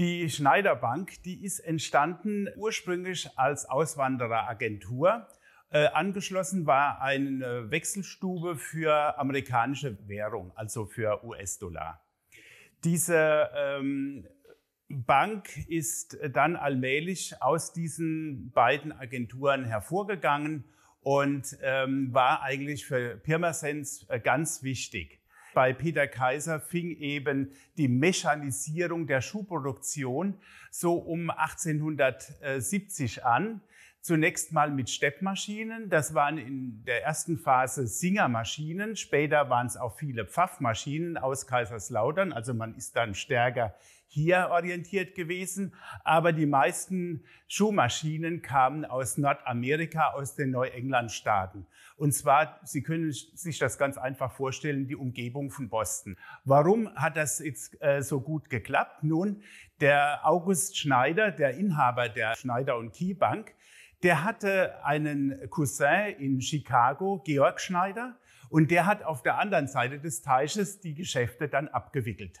Die Schneider Bank, die ist entstanden ursprünglich als Auswandereragentur. Äh, angeschlossen war eine Wechselstube für amerikanische Währung, also für US-Dollar. Diese ähm, Bank ist dann allmählich aus diesen beiden Agenturen hervorgegangen und ähm, war eigentlich für Pirmasens äh, ganz wichtig. Bei Peter Kaiser fing eben die Mechanisierung der Schuhproduktion so um 1870 an. Zunächst mal mit Steppmaschinen. Das waren in der ersten Phase Singermaschinen. Später waren es auch viele Pfaffmaschinen aus Kaiserslautern. Also man ist dann stärker hier orientiert gewesen. Aber die meisten Schuhmaschinen kamen aus Nordamerika, aus den Neuenglandstaaten. Und zwar, Sie können sich das ganz einfach vorstellen, die Umgebung von Boston. Warum hat das jetzt äh, so gut geklappt? Nun, der August Schneider, der Inhaber der Schneider und Key Bank, der hatte einen Cousin in Chicago, Georg Schneider, und der hat auf der anderen Seite des Teiches die Geschäfte dann abgewickelt.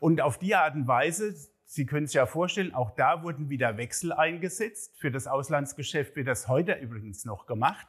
Und auf die Art und Weise, Sie können sich ja vorstellen, auch da wurden wieder Wechsel eingesetzt. Für das Auslandsgeschäft wird das heute übrigens noch gemacht.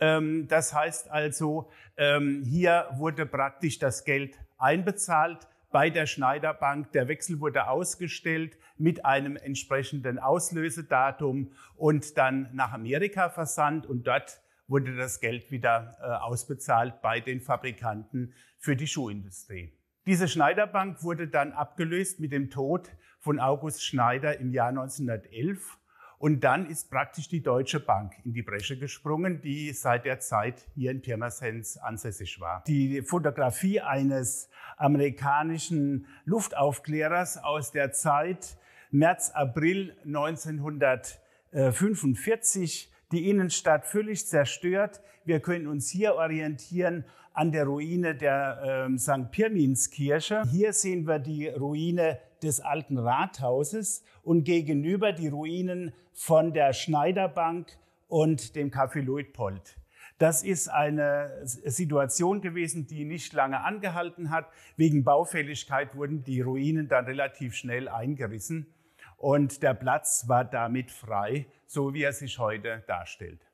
Ähm, das heißt also, ähm, hier wurde praktisch das Geld einbezahlt bei der Schneiderbank. Der Wechsel wurde ausgestellt mit einem entsprechenden Auslösedatum und dann nach Amerika versandt und dort wurde das Geld wieder äh, ausbezahlt bei den Fabrikanten für die Schuhindustrie. Diese Schneiderbank wurde dann abgelöst mit dem Tod von August Schneider im Jahr 1911 und dann ist praktisch die Deutsche Bank in die Bresche gesprungen, die seit der Zeit hier in Pirmasens ansässig war. Die Fotografie eines amerikanischen Luftaufklärers aus der Zeit März, April 1945 die Innenstadt völlig zerstört. Wir können uns hier orientieren an der Ruine der äh, St. Pirminskirche. Hier sehen wir die Ruine des alten Rathauses und gegenüber die Ruinen von der Schneiderbank und dem Café Luitpold. Das ist eine Situation gewesen, die nicht lange angehalten hat. Wegen Baufälligkeit wurden die Ruinen dann relativ schnell eingerissen. Und der Platz war damit frei, so wie er sich heute darstellt.